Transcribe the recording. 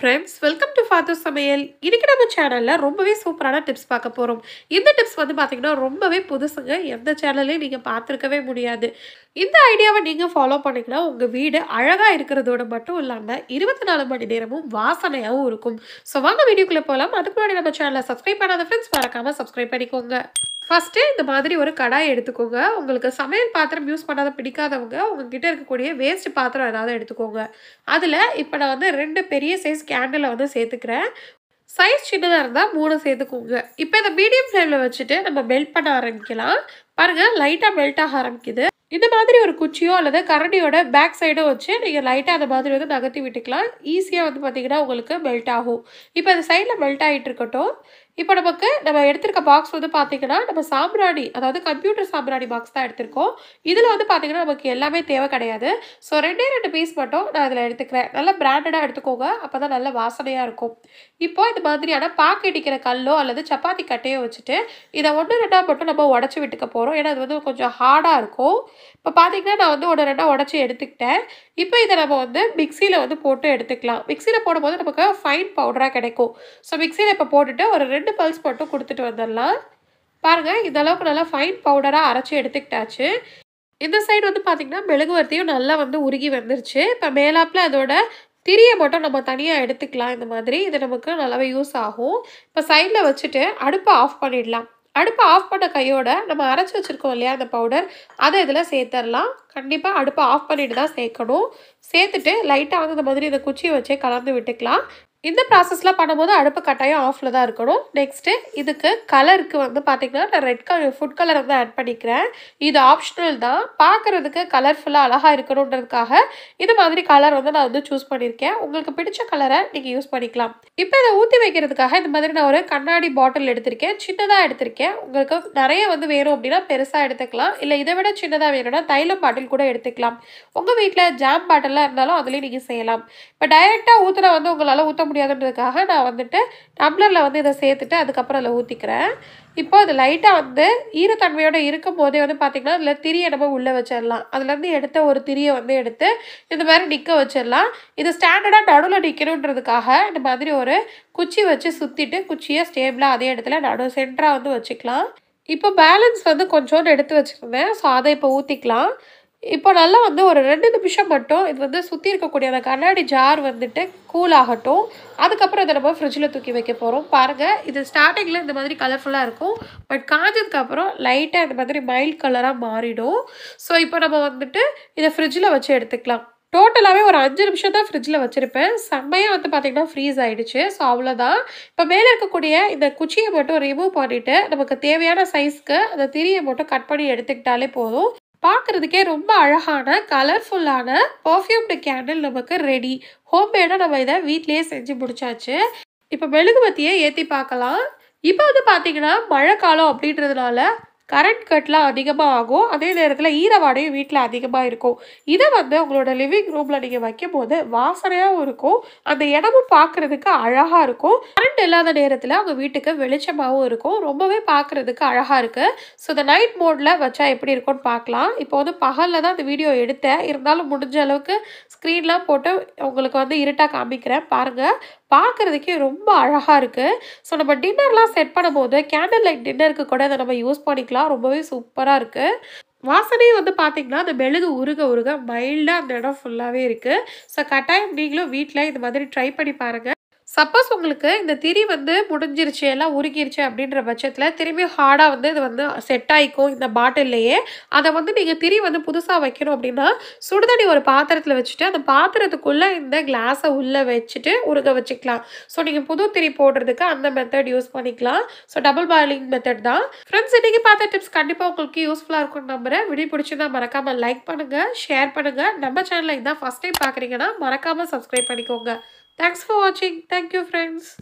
Friends welcome to father சமையல் இன்றைக்கி நம்ம சேனலில் ரொம்பவே சூப்பரான டிப்ஸ் பார்க்க போகிறோம் இந்த டிப்ஸ் வந்து பார்த்திங்கன்னா ரொம்பவே புதுசுங்க எந்த சேனல்லையும் நீங்கள் பார்த்துருக்கவே முடியாது இந்த ஐடியாவை நீங்கள் ஃபாலோ பண்ணிங்கன்னா உங்கள் வீடு அழகாக இருக்கிறதோட மட்டும் இல்லாமல் இருபத்தி நாலு மணி நேரமும் வாசனையாகவும் இருக்கும் ஸோ வாங்க வீடியோக்குள்ளே போகலாம் அதுக்கு முன்னாடி நம்ம சேனலை சப்ஸ்கிரைப் பண்ணாத ஃப்ரெண்ட்ஸ் மறக்காமல் சப்ஸ்கிரைப் பண்ணிக்கோங்க ஃபஸ்ட்டு இந்த மாதிரி ஒரு கடாய் எடுத்துக்கோங்க உங்களுக்கு சமையல் பாத்திரம் யூஸ் பண்ணாத பிடிக்காதவங்க உங்ககிட்ட இருக்கக்கூடிய வேஸ்ட் பாத்திரம் ஏதாவது எடுத்துக்கோங்க அதில் இப்போ நான் வந்து ரெண்டு பெரிய சைஸ் கேண்டிலை வந்து சேர்த்துக்கிறேன் சைஸ் சின்னதாக இருந்தால் மூணு சேர்த்துக்கோங்க இப்போ இந்த மீடியம் ஃப்ளேமில் வச்சுட்டு நம்ம மெல்ட் பண்ண ஆரம்பிக்கலாம் பாருங்கள் லைட்டாக மெல்ட் ஆக ஆரம்பிக்குது இந்த மாதிரி ஒரு குச்சியோ அல்லது கரண்டியோட பேக் சைடோ வச்சு நீங்கள் லைட்டாக அந்த மாதிரி வந்து நகர்த்தி விட்டுக்கலாம் ஈஸியாக வந்து பார்த்தீங்கன்னா உங்களுக்கு மெல்ட் ஆகும் இப்போ அந்த சைடில் மெல்ட் ஆகிட்டு இருக்கட்டும் இப்போ நமக்கு நம்ம எடுத்திருக்க பாக்ஸ் வந்து பார்த்திங்கன்னா நம்ம சாம்பிராணி அதாவது கம்ப்யூட்டர் சாம்பிராணி பாக்ஸ் தான் எடுத்திருக்கோம் இதில் வந்து பார்த்திங்கன்னா நமக்கு எல்லாமே தேவை கிடையாது ஸோ ரெண்டே ரெண்டு பீஸ் மட்டும் நான் இதில் எடுத்துக்கிறேன் நல்லா பிராண்டடாக எடுத்துக்கோங்க அப்போ தான் நல்ல வாசனையாக இருக்கும் இப்போ இது மாதிரியான பாக்கு இடிக்கிற கல்லோ அல்லது சப்பாத்தி கட்டையோ வச்சுட்டு இதை ஒன்று ரெண்டாக மட்டும் நம்ம உடச்சி விட்டுக்க போகிறோம் ஏன்னா அது வந்து கொஞ்சம் ஹார்டாக இருக்கும் இப்போ பார்த்திங்கன்னா நான் வந்து ஒன்று ரெண்டாக உடச்சி எடுத்துக்கிட்டேன் இப்போ இதை நம்ம வந்து மிக்சியில் வந்து போட்டு எடுத்துக்கலாம் மிக்சியில் போடும்போது நமக்கு ஃபைன் பவுடராக கிடைக்கும் ஸோ மிக்சியில் இப்போ போட்டுட்டு ஒரு ரெண்டு ரெண்டு பல்ஸ் மட்டும் கொடுத்துட்டு வந்துடலாம் பாருங்கள் இதளவுக்கு நல்லா ஃபைன் பவுடராக அரைச்சி எடுத்துக்கிட்டாச்சு இந்த சைடு வந்து பார்த்திங்கன்னா மெழுகுவர்த்தியும் நல்லா வந்து உருகி வந்துருச்சு இப்போ மேலாப்பில் அதோட திரியை மட்டும் நம்ம தனியாக எடுத்துக்கலாம் இந்த மாதிரி இது நமக்கு நல்லாவே யூஸ் ஆகும் இப்போ சைடில் வச்சுட்டு அடுப்பை ஆஃப் பண்ணிடலாம் அடுப்பை ஆஃப் பண்ண கையோட நம்ம அரைச்சி வச்சுருக்கோம் இல்லையா அந்த பவுடர் அதை இதில் சேர்த்துடலாம் கண்டிப்பாக அடுப்பை ஆஃப் பண்ணிட்டு தான் சேர்க்கணும் சேர்த்துட்டு லைட்டாக வந்து இந்த மாதிரி இந்த குச்சியை வச்சே கலந்து விட்டுக்கலாம் இந்த ப்ராசஸ்லாம் பண்ணும்போது அடுப்பு கட்டாயம் ஆஃபில் தான் இருக்கணும் நெக்ஸ்ட்டு இதுக்கு கலருக்கு வந்து பார்த்திங்கன்னா நான் ரெட் கலர் ஃபுட் கலர் வந்து ஆட் பண்ணிக்கிறேன் இது ஆப்ஷனல் தான் பார்க்குறதுக்கு கலர்ஃபுல்லாக அழகாக இருக்கணுன்றதுக்காக இது மாதிரி கலர் வந்து நான் வந்து சூஸ் பண்ணியிருக்கேன் உங்களுக்கு பிடிச்ச கலரை நீங்கள் யூஸ் பண்ணிக்கலாம் இப்போ இதை ஊற்றி வைக்கிறதுக்காக இந்த மாதிரி நான் ஒரு கண்ணாடி பாட்டில் எடுத்திருக்கேன் சின்னதாக எடுத்திருக்கேன் உங்களுக்கு நிறைய வந்து வேணும் அப்படின்னா பெருசாக எடுத்துக்கலாம் இல்லை இதை விட சின்னதாக வேணும்னா தைலம் பாட்டில் கூட எடுத்துக்கலாம் உங்கள் வீட்டில் ஜாம் பாட்டிலாக இருந்தாலும் அதுலேயும் நீங்கள் செய்யலாம் இப்போ டைரெக்டாக ஊற்றுனா வந்து உங்களால் ஊற்ற முடியாதுன்றதுக்காக நான் வந்துட்டு டம்ளரில் வந்து இதை சேர்த்துட்டு அதுக்கப்புறம் அதில் ஊற்றிக்கிறேன் இப்போ அது லைட்டாக வந்து ஈரத்தன்மையோடு இருக்கும் போதே வந்து பார்த்திங்கன்னா அதில் திரியை நம்ம உள்ளே வச்சிடலாம் அதுலேருந்து எடுத்த ஒரு திரியை வந்து எடுத்து இந்த மாதிரி நிற்க வச்சிடலாம் இது ஸ்டாண்டர்டாக நடுவில் நிற்கணுன்றதுக்காக இந்த மாதிரி ஒரு குச்சி வச்சு சுற்றிட்டு குச்சியை ஸ்டேபிளாக அதே இடத்துல நடு சென்டராக வந்து வச்சுக்கலாம் இப்போ பேலன்ஸ் வந்து கொஞ்சோண்டு எடுத்து வச்சுருந்தேன் ஸோ அதை இப்போ ஊற்றிக்கலாம் இப்போ நல்லா வந்து ஒரு ரெண்டு நிமிஷம் மட்டும் இது வந்து சுற்றி இருக்கக்கூடிய அந்த கண்ணாடி ஜார் வந்துட்டு கூல் ஆகட்டும் அதுக்கப்புறம் இதை நம்ம ஃப்ரிட்ஜில் தூக்கி வைக்க போகிறோம் பாருங்கள் இது ஸ்டார்டிங்கில் இந்த மாதிரி கலர்ஃபுல்லாக இருக்கும் பட் காஞ்சதுக்கப்புறம் லைட்டாக இந்த மாதிரி மைல்ட் கலராக மாறிடும் ஸோ இப்போ நம்ம வந்துட்டு இதை ஃப்ரிட்ஜில் வச்சு எடுத்துக்கலாம் டோட்டலாகவே ஒரு அஞ்சு நிமிஷம் தான் ஃப்ரிட்ஜில் வச்சுருப்பேன் செம்மையாக வந்து பார்த்திங்கன்னா ஃப்ரீஸ் ஆகிடுச்சு ஸோ அவ்வளோதான் இப்போ மேலே இருக்கக்கூடிய இந்த குச்சியை மட்டும் ரிமூவ் பண்ணிவிட்டு நமக்கு தேவையான சைஸ்க்கு அந்த திரியை மட்டும் கட் பண்ணி எடுத்துக்கிட்டாலே போதும் பார்க்குறதுக்கே ரொம்ப அழகான கலர்ஃபுல்லான பர்ஃப்யூம்டு கேண்டில் நமக்கு ரெடி ஹோம்மேடாக நம்ம இதை வீட்லேயே செஞ்சு முடிச்சாச்சு இப்போ மெழுகுபத்தியை ஏற்றி பார்க்கலாம் இப்போ வந்து பார்த்தீங்கன்னா மழைக்காலம் அப்படின்றதுனால கரண்ட் கட்லாம் அதிகமாக ஆகும் அதே நேரத்தில் ஈரவாடையும் வீட்டில் அதிகமாக இருக்கும் இதை வந்து உங்களோட லிவிங் ரூமில் நீங்கள் வைக்கும் போது வாசனையாகவும் இருக்கும் அந்த இடமும் பார்க்குறதுக்கு அழகாக இருக்கும் கரண்ட் இல்லாத நேரத்தில் அவங்க வீட்டுக்கு வெளிச்சமாகவும் இருக்கும் ரொம்பவே பார்க்குறதுக்கு அழகாக இருக்குது ஸோ இந்த நைட் மோடில் வச்சா எப்படி இருக்கும்னு பார்க்கலாம் இப்போ வந்து பகலில் தான் அந்த வீடியோ எடுத்தேன் இருந்தாலும் முடிஞ்ச அளவுக்கு ஸ்க்ரீன்லாம் போட்டு உங்களுக்கு வந்து இருட்டாக காமிக்கிறேன் பாருங்கள் பார்க்குறதுக்கே ரொம்ப அழகாக இருக்குது ஸோ நம்ம டின்னர்லாம் செட் பண்ணும்போது கேண்டில் லைட் டின்னருக்கு கூட அதை நம்ம யூஸ் பண்ணிக்கலாம் ரொம்பவே சூப்பராக இருக்குது வாசனையும் வந்து பார்த்திங்கன்னா அந்த மெழுகு உருக உருக மைல்டாக அந்த இடம் ஃபுல்லாகவே இருக்குது ஸோ கட்டாயம் நீங்களும் வீட்டில் இந்த மாதிரி ட்ரை பண்ணி பாருங்கள் சப்போஸ் உங்களுக்கு இந்த திரி வந்து முடிஞ்சிருச்சு எல்லாம் உருகிருச்சு அப்படின்ற பட்சத்தில் திரும்பி ஹார்டாக வந்து இது வந்து செட் ஆகிக்கும் இந்த பாட்டில்லையே அதை வந்து நீங்கள் திரி வந்து புதுசாக வைக்கணும் அப்படின்னா சுடுதண்ணி ஒரு பாத்திரத்தில் வச்சுட்டு அந்த பாத்திரத்துக்குள்ளே இந்த கிளாஸை உள்ளே வச்சுட்டு உருக வச்சுக்கலாம் ஸோ நீங்கள் புது திரி போடுறதுக்கு அந்த மெத்தட் யூஸ் பண்ணிக்கலாம் ஸோ டபுள் பாயிலிங் மெத்தட் தான் ஃப்ரெண்ட்ஸ் இன்றைக்கி பார்த்த டிப்ஸ் கண்டிப்பாக உங்களுக்கு யூஸ்ஃபுல்லாக இருக்கும் நம்புறேன் வீடியோ பிடிச்சிருந்தா மறக்காமல் லைக் பண்ணுங்கள் ஷேர் பண்ணுங்கள் நம்ம சேனலில் இதான் ஃபஸ்ட் டைம் பார்க்குறீங்கன்னா மறக்காமல் சப்ஸ்கிரைப் பண்ணிக்கோங்க Thanks for watching. Thank you friends.